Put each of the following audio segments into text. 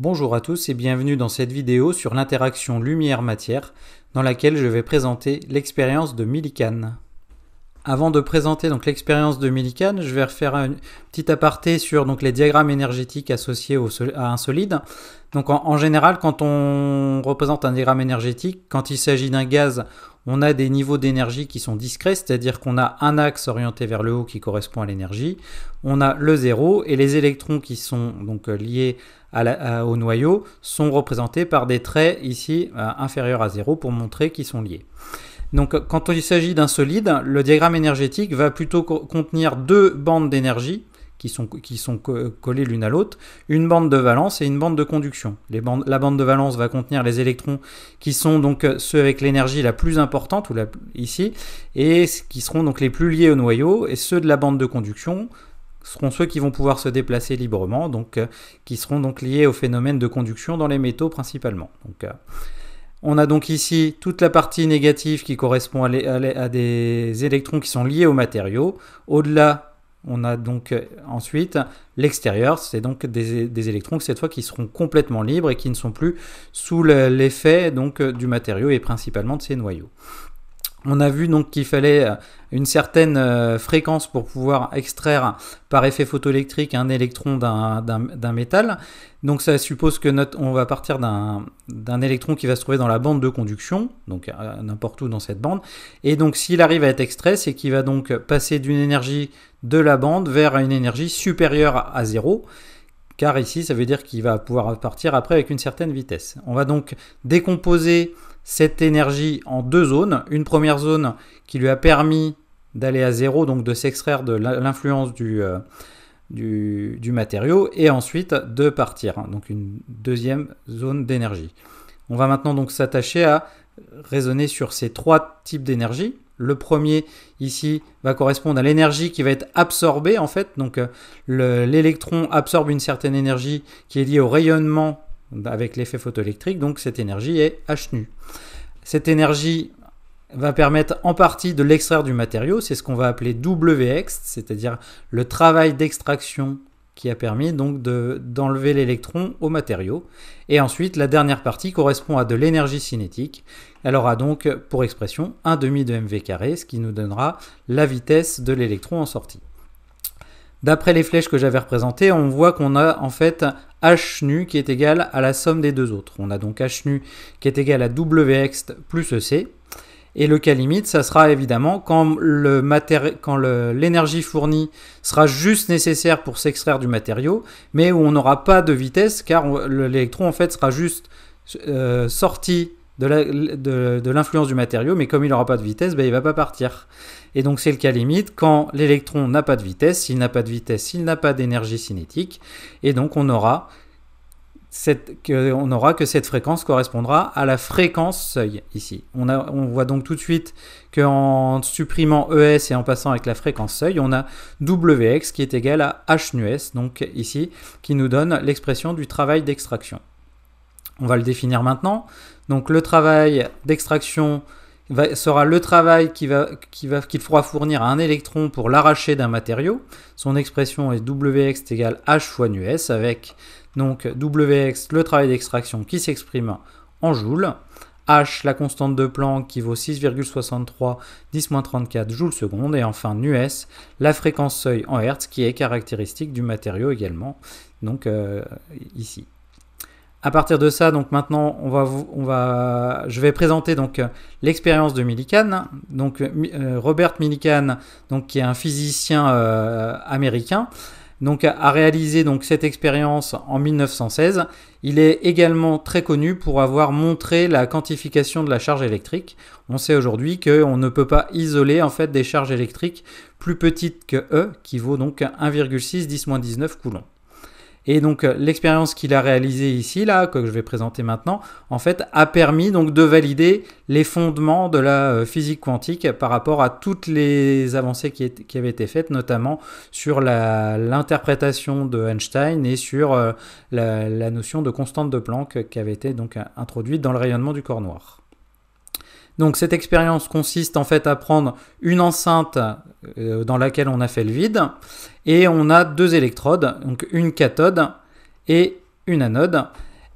Bonjour à tous et bienvenue dans cette vidéo sur l'interaction lumière-matière dans laquelle je vais présenter l'expérience de Millikan. Avant de présenter donc l'expérience de Millikan, je vais refaire un petit aparté sur donc les diagrammes énergétiques associés à un solide. Donc en, général, quand on représente un diagramme énergétique, quand il s'agit d'un gaz, on a des niveaux d'énergie qui sont discrets, c'est-à-dire qu'on a un axe orienté vers le haut qui correspond à l'énergie, on a le zéro et les électrons qui sont donc euh, liés au noyau sont représentés par des traits ici euh, inférieurs à zéro pour montrer qu'ils sont liés. Donc quand il s'agit d'un solide, le diagramme énergétique va plutôt contenir deux bandes d'énergie qui sont, qui sont collés l'une à l'autre, une bande de valence et une bande de conduction. Les bandes, la bande de valence va contenir les électrons qui sont donc euh, ceux avec l'énergie la plus importante, ou la, ici, et qui seront donc les plus liés au noyau, et ceux de la bande de conduction seront ceux qui vont pouvoir se déplacer librement, donc euh, qui seront donc liés au phénomène de conduction dans les métaux principalement. Donc, euh, on a donc ici toute la partie négative qui correspond à, des électrons qui sont liés au matériaux. Au-delà, on a donc euh, ensuite l'extérieur, c'est donc des, électrons électrons cette fois qui seront complètement libres et qui ne sont plus sous l'effet donc euh, du matériau et principalement de ses noyaux. On a vu donc qu'il fallait euh, une certaine euh, fréquence pour pouvoir extraire par effet photoélectrique un électron d'un métal. Donc ça suppose que on va partir d'un électron qui va se trouver dans la bande de conduction, donc euh, n'importe où dans cette bande. Et donc s'il arrive à être extrait, c'est qu'il va donc passer d'une énergie de la bande vers une énergie supérieure à zéro car ici ça veut dire qu'il va pouvoir partir après avec une certaine vitesse. On va donc décomposer cette énergie en deux zones. Une première zone qui lui a permis d'aller à zéro, donc de s'extraire de l'influence euh, du, matériau, et ensuite de partir, donc une deuxième zone d'énergie. On va maintenant donc s'attacher à raisonner sur ces trois types d'énergie. Le premier ici va correspondre à l'énergie qui va être absorbée en fait. Donc euh, l'électron absorbe une certaine énergie qui est liée au rayonnement avec l'effet photoélectrique. Donc cette énergie est H nu. Cette énergie va permettre en partie de l'extraire du matériau. C'est ce qu'on va appeler WX, c'est-à-dire le travail d'extraction qui a permis donc d'enlever l'électron au matériau. Et ensuite, la dernière partie correspond à de l'énergie cinétique. Elle aura donc pour expression 1,5 demi de mv carré, ce qui nous donnera la vitesse de l'électron en sortie. D'après les flèches que j'avais représentées, on voit qu'on a en fait h nu qui est égal à la somme des deux autres. On a donc h nu qui est égal à wx plus ec, et le cas limite, ça sera évidemment quand l'énergie fournie sera juste nécessaire pour s'extraire du matériau, mais où on n'aura pas de vitesse, car l'électron en fait sera juste euh, sorti de l'influence du matériau, mais comme il n'aura pas de vitesse, ben, il ne va pas partir. Et donc c'est le cas limite quand l'électron n'a pas de vitesse, s'il n'a pas de vitesse, s'il n'a pas d'énergie cinétique, et donc on aura on aura que cette fréquence correspondra à la fréquence seuil ici. On, voit donc tout de suite qu'en supprimant ES et en passant avec la fréquence seuil, on a WX qui est égal à H donc ici, qui nous donne l'expression du travail d'extraction. On va le définir maintenant. Donc le travail d'extraction sera le travail qu'il qui va, faudra fournir à un électron pour l'arracher d'un matériau. Son expression est WX égale H fois nu avec donc Wx, le travail d'extraction qui s'exprime en joules. H, la constante de Planck qui vaut 6,63 10 34 joules seconde. Et enfin NuS la fréquence seuil en Hertz qui est caractéristique du matériau également. Donc euh, ici. À partir de ça, donc maintenant, on va, on va, je vais présenter donc l'expérience de Millikan. Donc euh, euh, Robert Millikan, donc qui est un physicien américain, donc a réalisé donc cette expérience en 1916. Il est également très connu pour avoir montré la quantification de la charge électrique. On sait aujourd'hui qu'on ne peut pas isoler en fait des charges électriques plus petites que E, qui vaut donc 1,6 10 19 coulombs. Et donc euh, l'expérience qu'il a réalisée ici, là, que je vais présenter maintenant, en fait, a permis donc de valider les fondements de la euh, physique quantique par rapport à toutes les avancées qui, avaient été faites, notamment sur l'interprétation de Einstein et sur euh, la, notion de constante de Planck qui avait été donc introduite dans le rayonnement du corps noir. Donc cette expérience consiste en fait à prendre une enceinte euh, dans laquelle on a fait le vide et on a deux électrodes, donc une cathode et une anode.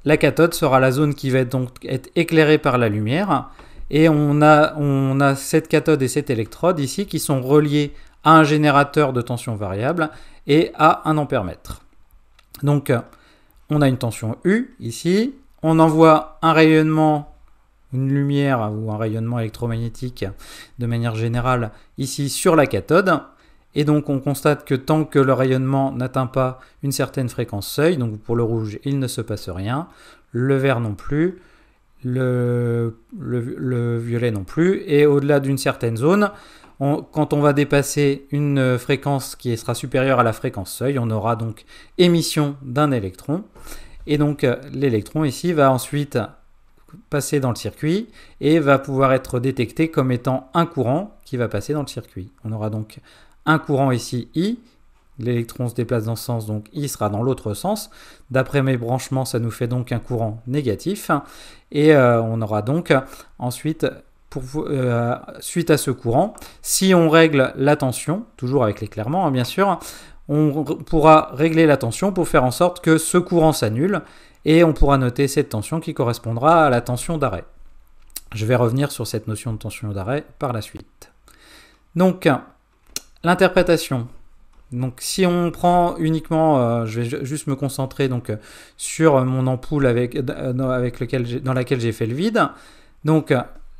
La cathode sera la zone qui va être donc être éclairée par la lumière et on a, on a cette cathode et cette électrode ici qui sont reliées à un générateur de tension variable et à un ampèremètre. Donc on a une tension U ici, on envoie un rayonnement une lumière ou un rayonnement électromagnétique de manière générale ici sur la cathode. Et donc on constate que tant que le rayonnement n'atteint pas une certaine fréquence seuil, donc pour le rouge il ne se passe rien, le vert non plus, le, violet non plus, et au-delà d'une certaine zone, quand on va dépasser une fréquence qui sera supérieure à la fréquence seuil, on aura donc émission d'un électron. Et donc l'électron ici va ensuite passer dans le circuit et va pouvoir être détecté comme étant un courant qui va passer dans le circuit. On aura donc un courant ici I, l'électron se déplace dans ce sens, donc I sera dans l'autre sens. D'après mes branchements, ça nous fait donc un courant négatif. Et euh, on aura donc ensuite, euh, suite à ce courant, si on règle la tension, toujours avec l'éclairement hein, bien sûr, on pourra régler la tension pour faire en sorte que ce courant s'annule et on pourra noter cette tension qui correspondra à la tension d'arrêt. Je vais revenir sur cette notion de tension d'arrêt par la suite. Donc, l'interprétation. Donc, si on prend uniquement, euh, je vais juste me concentrer donc sur mon ampoule avec, euh, avec lequel dans laquelle j'ai fait le vide. Donc,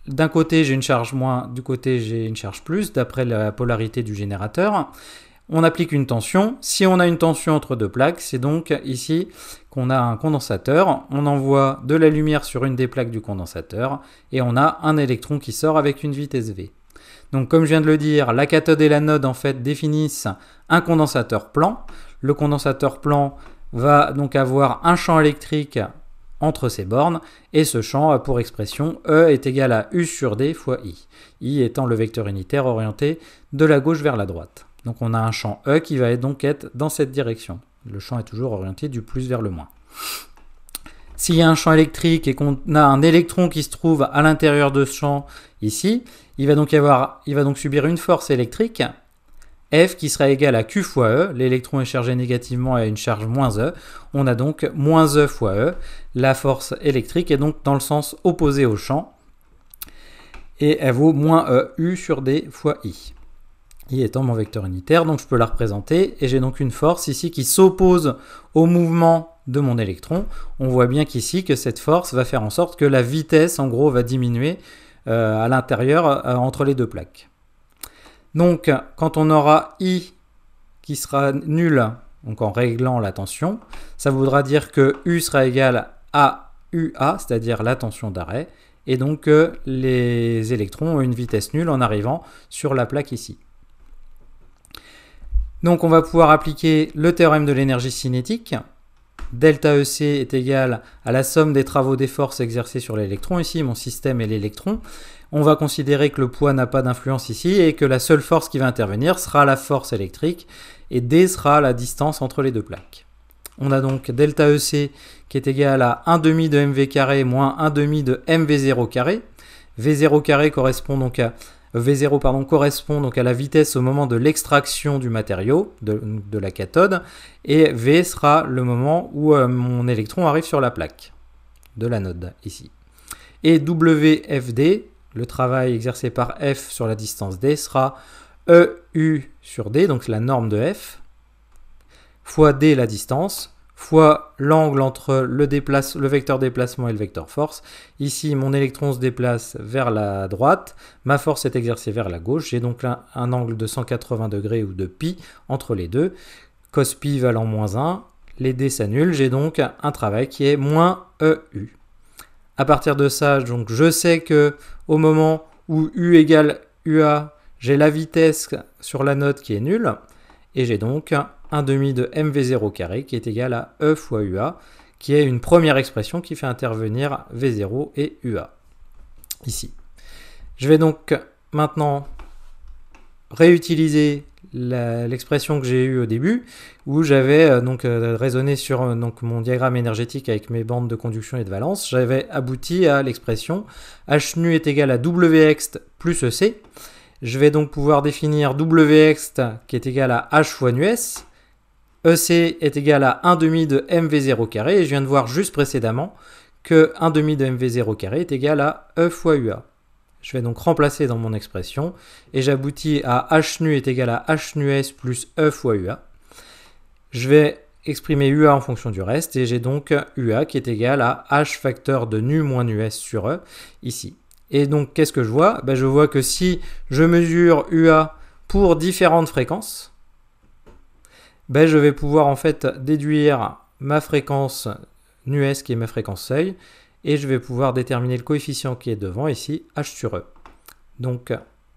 d'un côté j'ai une charge moins, du côté j'ai une charge plus, d'après la polarité du générateur on applique une tension. Si on a une tension entre deux plaques, c'est donc ici qu'on a un condensateur, on envoie de la lumière sur une des plaques du condensateur et on a un électron qui sort avec une vitesse v. Donc comme je viens de le dire, la cathode et l'anode en fait définissent un condensateur plan. Le condensateur plan va donc avoir un champ électrique entre ses bornes et ce champ a pour expression E est égal à U sur D fois I, I étant le vecteur unitaire orienté de la gauche vers la droite. Donc on a un champ E qui va donc être dans cette direction. Le champ est toujours orienté du plus vers le moins. S'il y a un champ électrique et qu'on a un électron qui se trouve à l'intérieur de ce champ ici, il va donc avoir, il va donc subir une force électrique F qui sera égale à Q fois E. L'électron est chargé négativement et a une charge moins E. On a donc moins E fois E. La force électrique est donc dans le sens opposé au champ. Et elle vaut moins E sur D fois I. I étant mon vecteur unitaire, donc je peux la représenter, et j'ai donc une force ici qui s'oppose au mouvement de mon électron. On voit bien qu'ici que cette force va faire en sorte que la vitesse en gros va diminuer euh, à l'intérieur euh, entre les deux plaques. Donc quand on aura I qui sera nul, donc en réglant la tension, ça voudra dire que U sera égal à UA, c'est-à-dire la tension d'arrêt, et donc que euh, les électrons ont une vitesse nulle en arrivant sur la plaque ici. Donc on va pouvoir appliquer le théorème de l'énergie cinétique. Delta EC est égal à la somme des travaux des forces exercées sur l'électron. Ici, mon système est l'électron. On va considérer que le poids n'a pas d'influence ici et que la seule force qui va intervenir sera la force électrique et D sera la distance entre les deux plaques. On a donc delta EC qui est égal à 1 demi de mv carré moins 1 demi de mv0 carré. V0 carré correspond donc à V0 pardon, correspond donc à la vitesse au moment de l'extraction du matériau, de, la cathode, et V sera le moment où euh, mon électron arrive sur la plaque de l'anode ici. Et WFD, le travail exercé par F sur la distance D, sera EU sur D, donc la norme de F, fois D la distance, fois l'angle entre le, le vecteur déplacement et le vecteur force. Ici, mon électron se déplace vers la droite, ma force est exercée vers la gauche, j'ai donc un, angle de 180 degrés ou de pi entre les deux, cos pi valant moins 1, les dés s'annulent, j'ai donc un travail qui est moins EU. À partir de ça, donc je sais que au moment où U égale UA, j'ai la vitesse sur la note qui est nulle, et j'ai donc 1 demi de mv0 carré qui est égal à e fois ua, qui est une première expression qui fait intervenir v0 et ua ici. Je vais donc maintenant réutiliser l'expression que j'ai eue au début, où j'avais euh, donc euh, raisonné sur euh, mon diagramme énergétique avec mes bandes de conduction et de valence, j'avais abouti à l'expression H nu est égal à Wx plus EC. Je vais donc pouvoir définir Wx qui est égal à H fois nu S, EC est égal à 1 demi de MV0 carré, et je viens de voir juste précédemment que 1 demi de MV0 carré est égal à E fois UA. Je vais donc remplacer dans mon expression, et j'aboutis à H nu est égal à H nu S plus E fois UA. Je vais exprimer UA en fonction du reste, et j'ai donc UA qui est égal à H facteur de nu moins nu S sur E, ici. Et donc, qu'est-ce que je vois ben, Je vois que si je mesure UA pour différentes fréquences, ben, je vais pouvoir en fait déduire ma fréquence nu qui est ma fréquence seuil, et je vais pouvoir déterminer le coefficient qui est devant ici, h sur e. Donc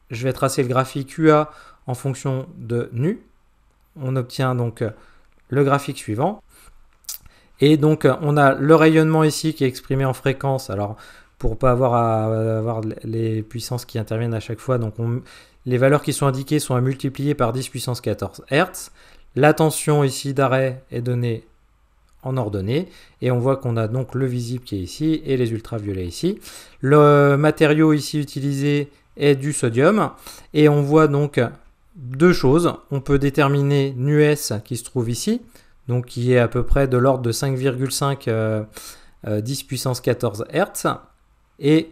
je vais tracer le graphique UA en fonction de nu. On obtient donc le graphique suivant. Et donc on a le rayonnement ici qui est exprimé en fréquence. Alors pour pas avoir à avoir les puissances qui interviennent à chaque fois, donc les valeurs qui sont indiquées sont à multiplier par 10 puissance 14 Hz. La tension ici d'arrêt est donnée en ordonnée et on voit qu'on a donc le visible qui est ici et les ultraviolets ici. Le matériau ici utilisé est du sodium et on voit donc deux choses. On peut déterminer NUS qui se trouve ici, donc qui est à peu près de l'ordre de 5,5 10 euh, euh, puissance 14 Hertz et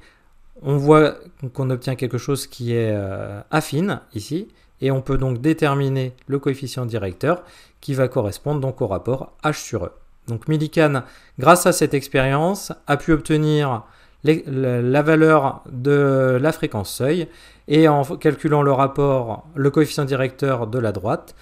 on voit qu'on obtient quelque chose qui est euh, affine ici et on peut donc déterminer le coefficient directeur qui va correspondre donc au rapport H sur E. Donc Millikan, grâce à cette expérience, a pu obtenir la valeur de la fréquence seuil et en calculant le rapport, le coefficient directeur de la droite,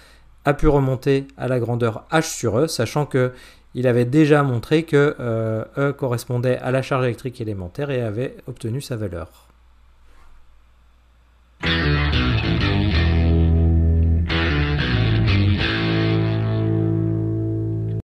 a pu remonter à la grandeur H sur E, sachant que il avait déjà montré que euh, E correspondait à la charge électrique élémentaire et avait obtenu sa valeur.